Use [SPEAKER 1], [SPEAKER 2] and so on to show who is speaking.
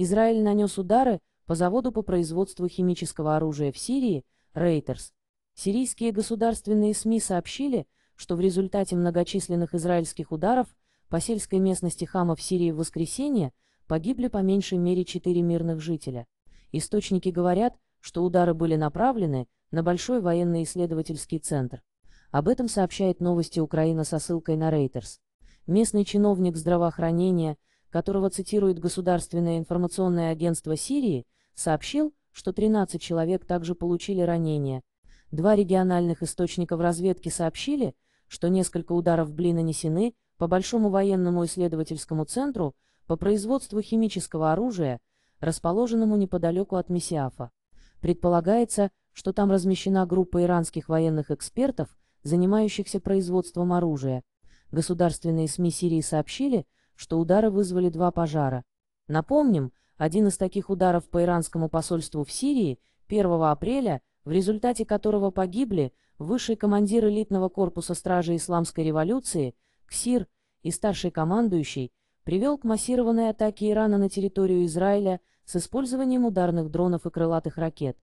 [SPEAKER 1] Израиль нанес удары по заводу по производству химического оружия в Сирии, Рейтерс. Сирийские государственные СМИ сообщили, что в результате многочисленных израильских ударов по сельской местности Хама в Сирии в воскресенье погибли по меньшей мере четыре мирных жителя. Источники говорят, что удары были направлены на Большой военно-исследовательский центр. Об этом сообщает новости Украина со ссылкой на Рейтерс. Местный чиновник здравоохранения которого цитирует Государственное информационное агентство Сирии, сообщил, что 13 человек также получили ранения. Два региональных источника в разведке сообщили, что несколько ударов были нанесены по Большому военному исследовательскому центру по производству химического оружия, расположенному неподалеку от Месиафа. Предполагается, что там размещена группа иранских военных экспертов, занимающихся производством оружия. Государственные СМИ Сирии сообщили, что удары вызвали два пожара. Напомним, один из таких ударов по иранскому посольству в Сирии 1 апреля, в результате которого погибли высший командир элитного корпуса стражи Исламской революции, КСИР, и старший командующий, привел к массированной атаке Ирана на территорию Израиля с использованием ударных дронов и крылатых ракет.